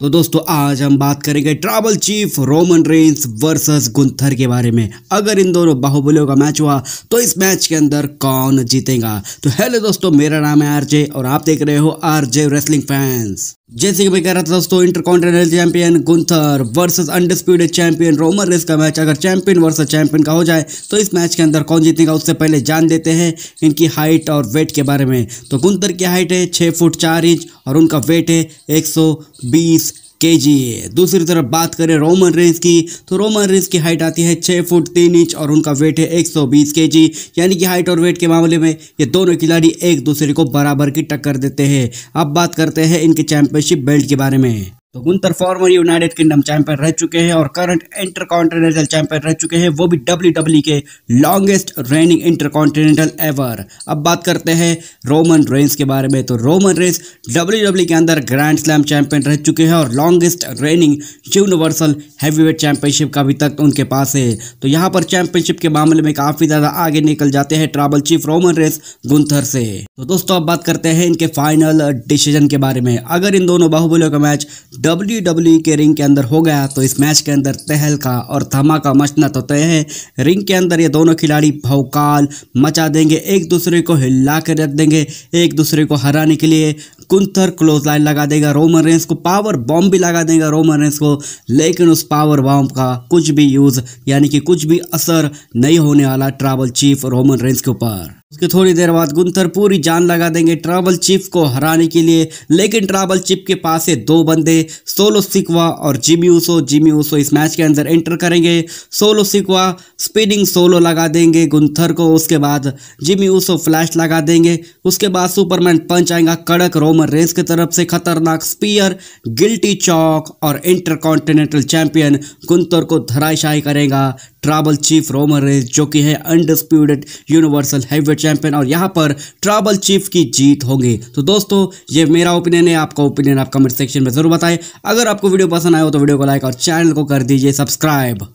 तो दोस्तों आज हम बात करेंगे tribal chief Roman Reigns versus Gunther के बारे में अगर इन दोनों बाहुबलियों का मैच हुआ तो इस मैच के अंदर कौन जीतेगा तो हेलो दोस्तों मेरा नाम है आरजे और आप देख रहे हो आरजे रेसलिंग फैंस जैसे कि मैं कह रहा था दोस्तों intercontinental champion Gunther versus undisputed champion Roman Reigns का मैच अगर चैंपियन वर्सेस चैंपियन का हो जाए तो इस मैच के अंदर कौन जीतेगा उससे पहले जान देते हैं इनकी हाइट और वेट के बारे में तो गुंथर की हाइट है छः फुट चार इंच और उनका वेट है एक सौ बीस के जी है दूसरी तरफ बात करें रोमन रेंस की तो रोमन रेंस की हाइट आती है छः फुट तीन इंच और उनका वेट है एक सौ बीस के जी यानी कि हाइट और वेट के मामले में ये दोनों खिलाड़ी एक दूसरे को बराबर की टक्कर देते हैं अब बात करते हैं इनके चैंपियनशिप बेल्ट के बारे में तो Gunther former United Kingdom champion रह चुके हैं और करंट इंटर कॉन्टिनेंटल चैंपियन रह चुके हैं वो भी डब्ल्यू डब्ल्यू e के longest reigning intercontinental ever अब बात करते हैं रोमन रेंस के बारे में तो रोमन रेंस डब्ल्यू डब्ल्यू के अंदर ग्रैंड स्लैम चैंपियन रह चुके हैं और longest reigning universal heavyweight championship का अभी तक उनके पास है तो यहाँ पर चैंपियनशिप के मामले में काफ़ी ज़्यादा आगे निकल जाते हैं tribal chief Roman Reigns Gunther से तो दोस्तों अब बात करते हैं इनके फाइनल डिसीजन के बारे में अगर इन दोनों बाहुबलियों का मैच डब्ल्यू डब्ल्यू e के रिंग के अंदर हो गया तो इस मैच के अंदर तहलका और धमाका मचना तो तय है रिंग के अंदर ये दोनों खिलाड़ी भौकाल मचा देंगे एक दूसरे को हिला कर रख देंगे एक दूसरे को हराने के लिए कुंथर क्लोज लाइन लगा देगा रोमन रेंस को पावर बॉम्ब भी लगा देगा रोमन रेंस को लेकिन उस पावर बॉम्ब का कुछ भी यूज़ यानी कि कुछ भी असर नहीं होने वाला ट्रैवल चीफ रोमन रेंस के ऊपर उसके थोड़ी देर बाद गुंथर पूरी जान लगा देंगे ट्रैवल चिप को हराने के लिए लेकिन ट्रैवल चिप के पास से दो बंदे सोलो सिकवा और जिमी उसो जिमी उसो इस मैच के अंदर एंटर करेंगे सोलो सिकवा स्पिनिंग सोलो लगा देंगे गुंथर को उसके बाद जिमी उसो फ्लैश लगा देंगे उसके बाद सुपरमैन पंच आएगा कड़क रोमन रेंस की तरफ से खतरनाक स्पीयर गिल्टी चौक और इंटरकॉन्टिनेंटल चैंपियन गुंथर को धराशाही करेगा ट्राबल चीफ रोमन रेस जो कि है अनडिस्प्यूटेड यूनिवर्सल हेवीवेट चैंपियन और यहाँ पर ट्राबल चीफ की जीत होगी तो दोस्तों ये मेरा ओपिनियन है आपका ओपिनियन आप कमेंट सेक्शन में ज़रूर बताएं अगर आपको वीडियो पसंद आए हो तो वीडियो को लाइक और चैनल को कर दीजिए सब्सक्राइब